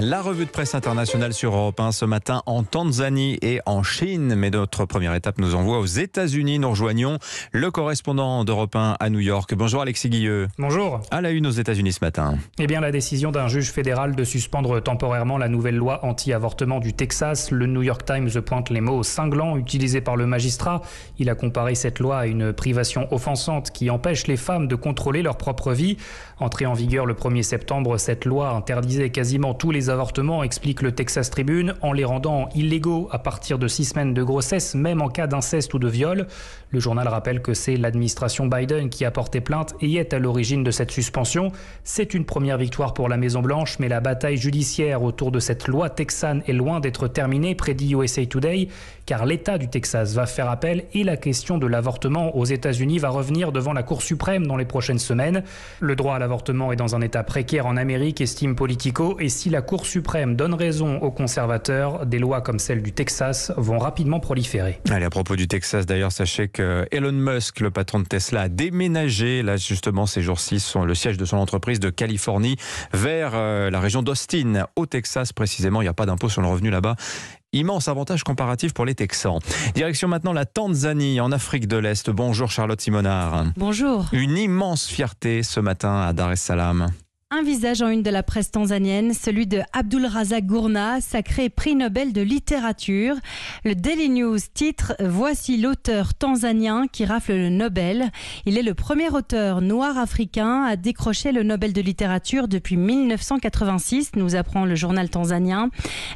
La revue de presse internationale sur Europe 1 ce matin en Tanzanie et en Chine. Mais notre première étape nous envoie aux États-Unis. Nous rejoignons le correspondant d'Europe 1 à New York. Bonjour Alexis Guilleux. Bonjour. À la une aux États-Unis ce matin. Eh bien, la décision d'un juge fédéral de suspendre temporairement la nouvelle loi anti-avortement du Texas. Le New York Times pointe les mots cinglants utilisés par le magistrat. Il a comparé cette loi à une privation offensante qui empêche les femmes de contrôler leur propre vie. Entrée en vigueur le 1er septembre, cette loi interdisait quasiment tous les avortements, explique le Texas Tribune, en les rendant illégaux à partir de six semaines de grossesse, même en cas d'inceste ou de viol. Le journal rappelle que c'est l'administration Biden qui a porté plainte et est à l'origine de cette suspension. C'est une première victoire pour la Maison-Blanche, mais la bataille judiciaire autour de cette loi texane est loin d'être terminée, prédit USA Today, car l'État du Texas va faire appel et la question de l'avortement aux États-Unis va revenir devant la Cour suprême les prochaines semaines. Le droit à l'avortement est dans un état précaire en Amérique, estime Politico, et si la Cour suprême donne raison aux conservateurs, des lois comme celle du Texas vont rapidement proliférer. Allez, à propos du Texas, d'ailleurs, sachez que Elon Musk, le patron de Tesla, a déménagé, là justement ces jours-ci, le siège de son entreprise de Californie vers euh, la région d'Austin, au Texas précisément. Il n'y a pas d'impôt sur le revenu là-bas. Immense avantage comparatif pour les Texans. Direction maintenant la Tanzanie, en Afrique de l'Est. Bonjour Charlotte Simonard. Bonjour. Une immense fierté ce matin à Dar es Salaam. Un visage en une de la presse tanzanienne, celui de Abdul raza Gourna, sacré prix Nobel de littérature. Le Daily News titre Voici l'auteur tanzanien qui rafle le Nobel. Il est le premier auteur noir africain à décrocher le Nobel de littérature depuis 1986, nous apprend le journal tanzanien.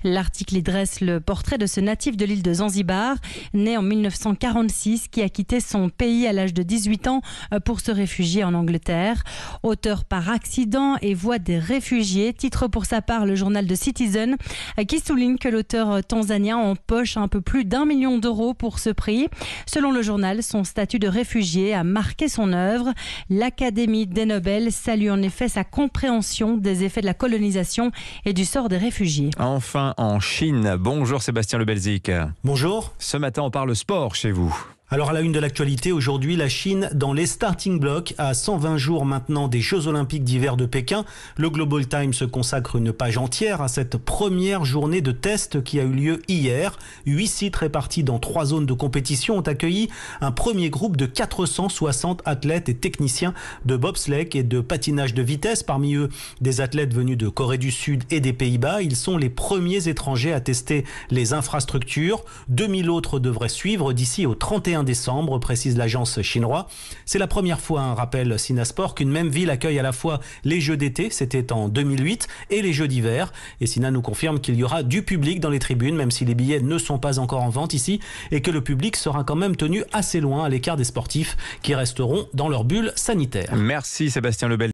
L'article y dresse le portrait de ce natif de l'île de Zanzibar, né en 1946, qui a quitté son pays à l'âge de 18 ans pour se réfugier en Angleterre. Auteur par accident et voix des réfugiés. Titre pour sa part le journal de Citizen euh, qui souligne que l'auteur euh, tanzanien empoche un peu plus d'un million d'euros pour ce prix. Selon le journal, son statut de réfugié a marqué son œuvre. L'Académie des Nobel salue en effet sa compréhension des effets de la colonisation et du sort des réfugiés. Enfin, en Chine. Bonjour Sébastien Lebelzik. Bonjour. Ce matin, on parle sport chez vous. Alors à la une de l'actualité, aujourd'hui, la Chine dans les starting blocks à 120 jours maintenant des Jeux Olympiques d'hiver de Pékin. Le Global Times se consacre une page entière à cette première journée de tests qui a eu lieu hier. Huit sites répartis dans trois zones de compétition ont accueilli un premier groupe de 460 athlètes et techniciens de bobsleigh et de patinage de vitesse. Parmi eux, des athlètes venus de Corée du Sud et des Pays-Bas. Ils sont les premiers étrangers à tester les infrastructures. 2000 autres devraient suivre d'ici au 31 décembre, précise l'agence chinoise. C'est la première fois, un rappel Sport, qu'une même ville accueille à la fois les Jeux d'été, c'était en 2008, et les Jeux d'hiver. Et Sina nous confirme qu'il y aura du public dans les tribunes, même si les billets ne sont pas encore en vente ici, et que le public sera quand même tenu assez loin à l'écart des sportifs qui resteront dans leur bulle sanitaire. Merci Sébastien Lebel.